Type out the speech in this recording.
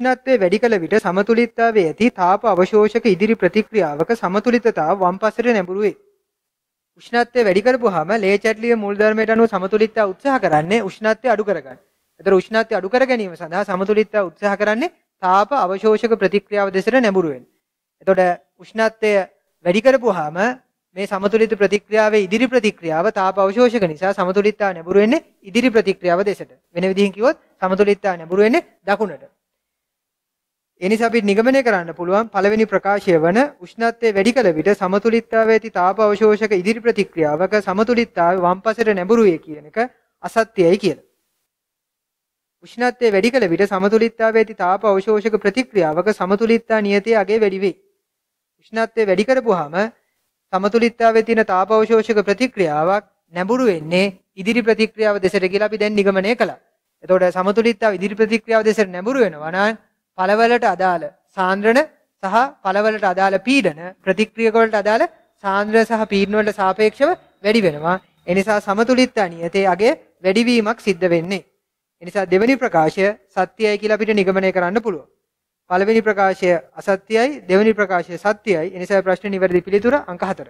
උෂ්ණත්වය වැඩි කල විට සමතුලිතතාවයේ ඇති තාප අවශෝෂක ඉදිරි ප්‍රතික්‍රියාවක සමතුලිතතාව වම්පසට නැඹුරු වේ. උෂ්ණත්වය වැඩි කරපුවාම ලේ චැටලිය මූල ධර්මයට අනුව සමතුලිතතාව උත්සාහ කරන්නේ උෂ්ණත්වය අඩු කරගන්න. ඒතර උෂ්ණත්වය අඩු කර ගැනීම සඳහා සමතුලිතතාව උත්සාහ කරන්නේ තාප අවශෝෂක ප්‍රතික්‍රියාව දෙසට නැඹුරු වෙන. එතකොට උෂ්ණත්වය වැඩි කරපුවාම මේ සමතුලිත ප්‍රතික්‍රියාවේ ඉදිරි ප්‍රතික්‍රියාව තාප අවශෝෂක නිසා සමතුලිතතාව නැඹුරු වෙන්නේ ඉදිරි ප්‍රතික්‍රියාව දෙසට. වෙන විදිහින් කිව්වොත් සමතුලිතතාව නැඹුරු වෙන්නේ දකුණට. එනිසා අපි නිගමනය කරන්න පුළුවන් පළවෙනි ප්‍රකාශය වන උෂ්ණත්වය වැඩි කල විට සමතුලිතතාවයේ ඇති තාප අවශෝෂක ඉදිරි ප්‍රතික්‍රියාවක සමතුලිතතාවය වම්පසට නැඹුරුය කියන එක අසත්‍යයි කියලා. උෂ්ණත්වය වැඩි කල විට සමතුලිතතාවයේ ඇති තාප අවශෝෂක ප්‍රතික්‍රියාවක සමතුලිතතා නියතයේ අගේ වැඩි වෙයි. උෂ්ණත්වය වැඩි කරපුවාම සමතුලිතතාවයේ තියෙන තාප අවශෝෂක ප්‍රතික්‍රියාවක් නැඹුරු වෙන්නේ ඉදිරි ප්‍රතික්‍රියාව දෙසට කියලා අපි දැන් නිගමනය කළා. එතකොට සමතුලිතතාව ඉදිරි ප්‍රතික්‍රියාව දෙසට නැඹුරු වෙනවා නම් පළවලට අදාළ සාන්ද්‍රණ සහ පළවලට අදාළ පීඩන ප්‍රතික්‍රියකවලට අදාළ සාන්ද්‍ර සහ පීඩනවලට සාපේක්ෂව වැඩි වෙනවා. එනිසා සමතුලිතතා නියතේ අගේ වැඩිවීමක් සිද්ධ වෙන්නේ. එනිසා දෙවැනි ප්‍රකාශය සත්‍යයි කියලා අපිට නිගමනය කරන්න පුළුවන්. පළවෙනි ප්‍රකාශය අසත්‍යයි, දෙවැනි ප්‍රකාශය සත්‍යයි. එනිසා ප්‍රශ්නේ නිවැරදි පිළිතුර අංක 4.